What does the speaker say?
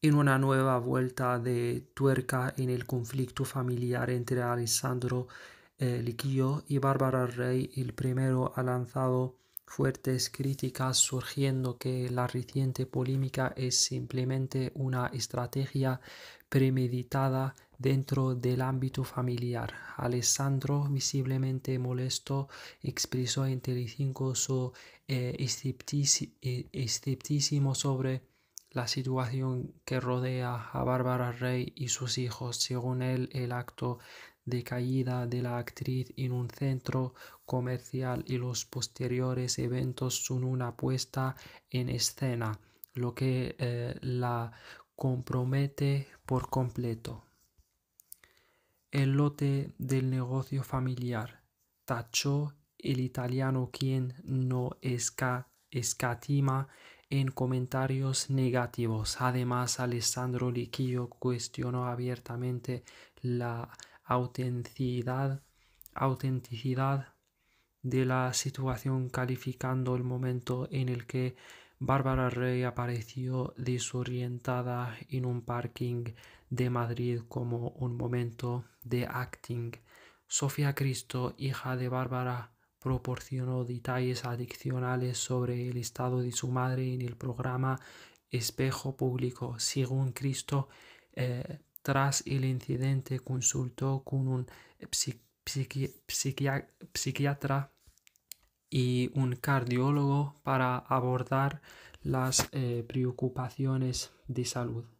en una nueva vuelta de tuerca en el conflicto familiar entre Alessandro eh, Liquio y Bárbara Rey, el primero ha lanzado fuertes críticas surgiendo que la reciente polémica es simplemente una estrategia premeditada dentro del ámbito familiar. Alessandro, visiblemente molesto, expresó en Telecinco su escepticismo sobre la situación que rodea a Bárbara Rey y sus hijos, según él el acto de caída de la actriz en un centro comercial y los posteriores eventos son una puesta en escena, lo que eh, la compromete por completo. El lote del negocio familiar tachó el italiano quien no escatima en comentarios negativos. Además, Alessandro Liquillo cuestionó abiertamente la autenticidad, autenticidad de la situación calificando el momento en el que Bárbara Rey apareció desorientada en un parking de Madrid como un momento de acting. Sofía Cristo, hija de Bárbara proporcionó detalles adicionales sobre el estado de su madre en el programa Espejo Público. Según Cristo, eh, tras el incidente consultó con un psiquiatra y un cardiólogo para abordar las eh, preocupaciones de salud.